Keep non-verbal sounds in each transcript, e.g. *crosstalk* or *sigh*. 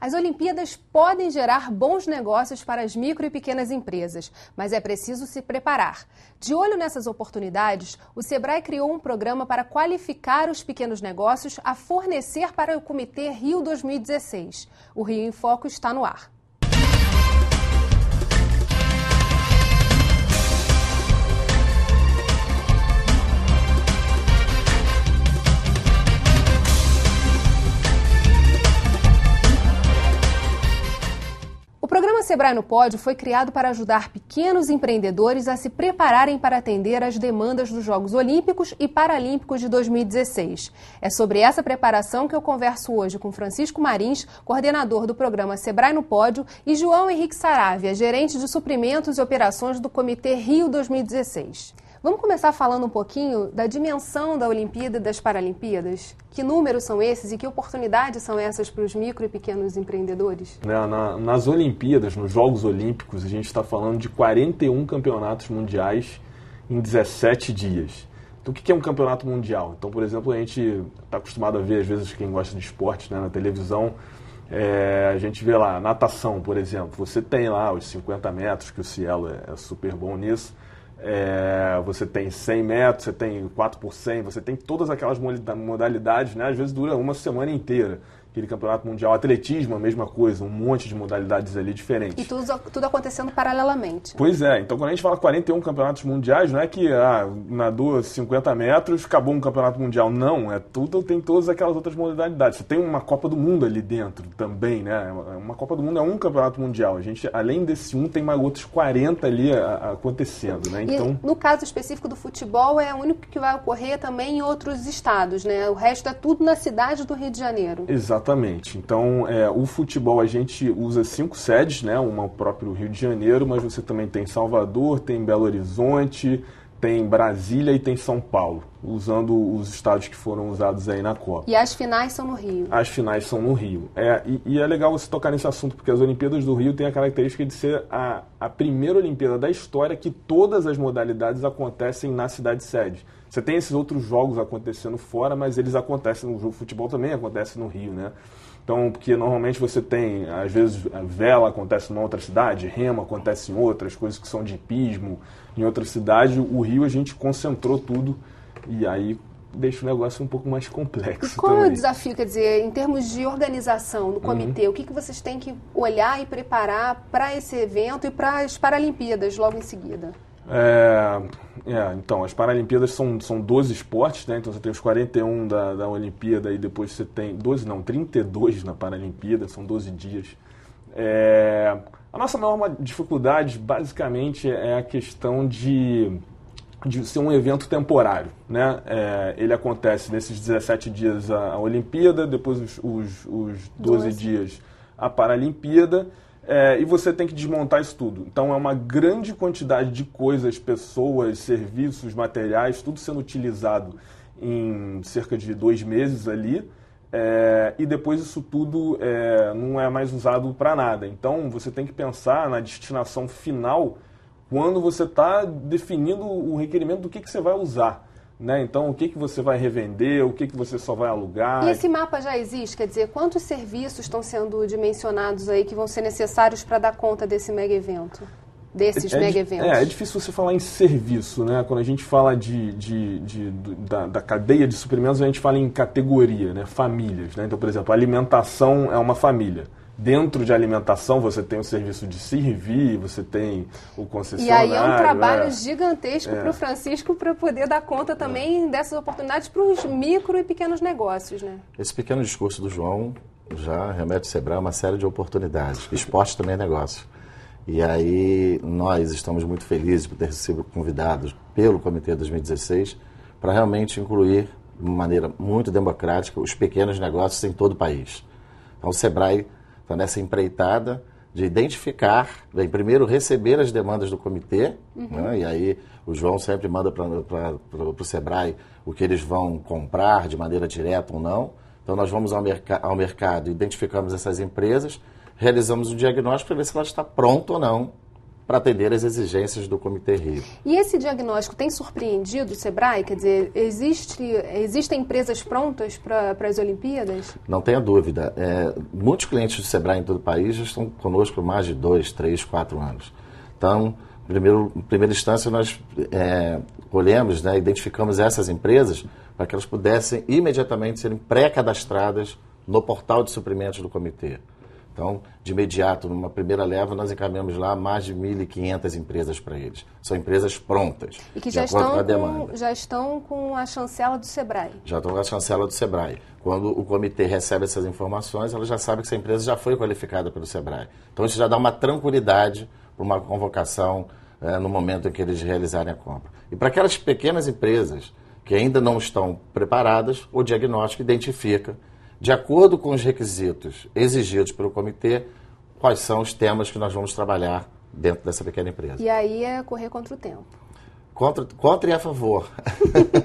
As Olimpíadas podem gerar bons negócios para as micro e pequenas empresas, mas é preciso se preparar. De olho nessas oportunidades, o Sebrae criou um programa para qualificar os pequenos negócios a fornecer para o Comitê Rio 2016. O Rio em Foco está no ar. Sebrae no Pódio foi criado para ajudar pequenos empreendedores a se prepararem para atender às demandas dos Jogos Olímpicos e Paralímpicos de 2016. É sobre essa preparação que eu converso hoje com Francisco Marins, coordenador do programa Sebrae no Pódio, e João Henrique Saravia, gerente de suprimentos e operações do Comitê Rio 2016. Vamos começar falando um pouquinho da dimensão da Olimpíada e das Paralimpíadas? Que números são esses e que oportunidades são essas para os micro e pequenos empreendedores? Na, né, na, nas Olimpíadas, nos Jogos Olímpicos, a gente está falando de 41 campeonatos mundiais em 17 dias. Então, o que é um campeonato mundial? Então, por exemplo, a gente está acostumado a ver, às vezes, quem gosta de esporte né, na televisão, é, a gente vê lá, natação, por exemplo, você tem lá os 50 metros, que o Cielo é, é super bom nisso é, você tem 100 metros, você tem 4 por 100, você tem todas aquelas modalidades, né? às vezes dura uma semana inteira aquele campeonato mundial. Atletismo, a mesma coisa, um monte de modalidades ali diferentes. E tudo, tudo acontecendo paralelamente. Pois é, então quando a gente fala 41 campeonatos mundiais, não é que ah, nadou 50 metros, acabou um campeonato mundial. Não, é tudo, tem todas aquelas outras modalidades. Você tem uma Copa do Mundo ali dentro também, né? Uma Copa do Mundo é um campeonato mundial. A gente, além desse um, tem mais outros 40 ali acontecendo, né? Então... E no caso específico do futebol, é o único que vai ocorrer também em outros estados, né? O resto é tudo na cidade do Rio de Janeiro. Exato. Exatamente. Então, é, o futebol a gente usa cinco sedes, né? Uma próprio Rio de Janeiro, mas você também tem Salvador, tem Belo Horizonte, tem Brasília e tem São Paulo, usando os estados que foram usados aí na Copa. E as finais são no Rio. As finais são no Rio. É, e, e é legal você tocar nesse assunto, porque as Olimpíadas do Rio têm a característica de ser a, a primeira Olimpíada da história que todas as modalidades acontecem na cidade-sede. Você tem esses outros jogos acontecendo fora, mas eles acontecem no futebol também acontece no Rio, né? Então, porque normalmente você tem, às vezes, vela acontece numa outra cidade, rema acontece em outras, coisas que são de pismo em outra cidade. O Rio a gente concentrou tudo e aí deixa o negócio um pouco mais complexo. E qual também. é o desafio, quer dizer, em termos de organização do uhum. comitê? Uhum. O que, que vocês têm que olhar e preparar para esse evento e para as Paralimpíadas logo em seguida? É, é, então, as Paralimpíadas são, são 12 esportes, né? Então você tem os 41 da, da Olimpíada e depois você tem. 12 não, 32 na Paralimpíada, são 12 dias. É, a nossa maior dificuldade, basicamente, é a questão de, de ser um evento temporário, né? É, ele acontece nesses 17 dias a, a Olimpíada, depois os, os, os 12 Doze. dias a Paralimpíada. É, e você tem que desmontar isso tudo. Então é uma grande quantidade de coisas, pessoas, serviços, materiais, tudo sendo utilizado em cerca de dois meses ali. É, e depois isso tudo é, não é mais usado para nada. Então você tem que pensar na destinação final quando você está definindo o requerimento do que, que você vai usar. Né? Então, o que, que você vai revender, o que, que você só vai alugar. E esse mapa já existe? Quer dizer, quantos serviços estão sendo dimensionados aí que vão ser necessários para dar conta desse mega evento? Desses é, é mega eventos? É, é difícil você falar em serviço, né? Quando a gente fala de, de, de, de da, da, cadeia de suprimentos, a gente fala em categoria, né? Famílias, né? Então, por exemplo, alimentação é uma família. Dentro de alimentação, você tem o serviço de servir, você tem o concessionário. E aí é um é. trabalho é. gigantesco é. para o Francisco para poder dar conta também é. dessas oportunidades para os micro e pequenos negócios, né? Esse pequeno discurso do João já remete ao Sebrae uma série de oportunidades. Esporte também é negócio. E aí nós estamos muito felizes por ter sido convidados pelo Comitê 2016 para realmente incluir de maneira muito democrática os pequenos negócios em todo o país. Então o Sebrae então, nessa empreitada de identificar, bem, primeiro receber as demandas do comitê, uhum. né? e aí o João sempre manda para o Sebrae o que eles vão comprar de maneira direta ou não. Então, nós vamos ao, merc ao mercado, identificamos essas empresas, realizamos o diagnóstico para ver se ela está pronta ou não para atender às exigências do Comitê Rio. E esse diagnóstico tem surpreendido o SEBRAE? Quer dizer, existe, existem empresas prontas para as Olimpíadas? Não tenha dúvida. É, muitos clientes do SEBRAE em todo o país já estão conosco há mais de dois, três, quatro anos. Então, primeiro, em primeira instância, nós é, olhamos, né, identificamos essas empresas para que elas pudessem imediatamente serem pré-cadastradas no portal de suprimentos do comitê. Então, de imediato, numa primeira leva, nós encaminhamos lá mais de 1.500 empresas para eles. São empresas prontas, e que já estão com a demanda. Com, já estão com a chancela do SEBRAE. Já estão com a chancela do SEBRAE. Quando o comitê recebe essas informações, ela já sabe que essa empresa já foi qualificada pelo SEBRAE. Então, isso já dá uma tranquilidade para uma convocação é, no momento em que eles realizarem a compra. E para aquelas pequenas empresas que ainda não estão preparadas, o diagnóstico identifica de acordo com os requisitos exigidos pelo comitê, quais são os temas que nós vamos trabalhar dentro dessa pequena empresa. E aí é correr contra o tempo. Contra, contra e a favor.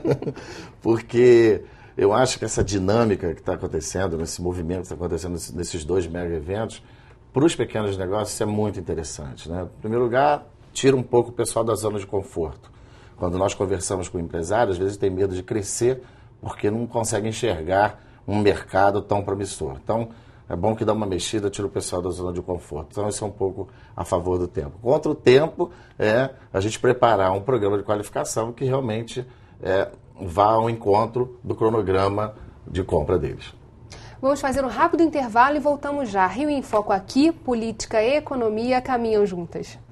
*laughs* Porque eu acho que essa dinâmica que está acontecendo, esse movimento que está acontecendo nesses dois mega eventos, para os pequenos negócios é muito interessante. Né? Em primeiro lugar, tira um pouco o pessoal das zonas de conforto. Quando nós conversamos com empresários, às vezes tem medo de crescer porque não consegue enxergar um mercado tão promissor. Então, é bom que dá uma mexida, tira o pessoal da zona de conforto. Então, isso é um pouco a favor do tempo. Contra o tempo é a gente preparar um programa de qualificação que realmente é, vá ao encontro do cronograma de compra deles. Vamos fazer um rápido intervalo e voltamos já. Rio em Foco aqui, política e economia caminham juntas.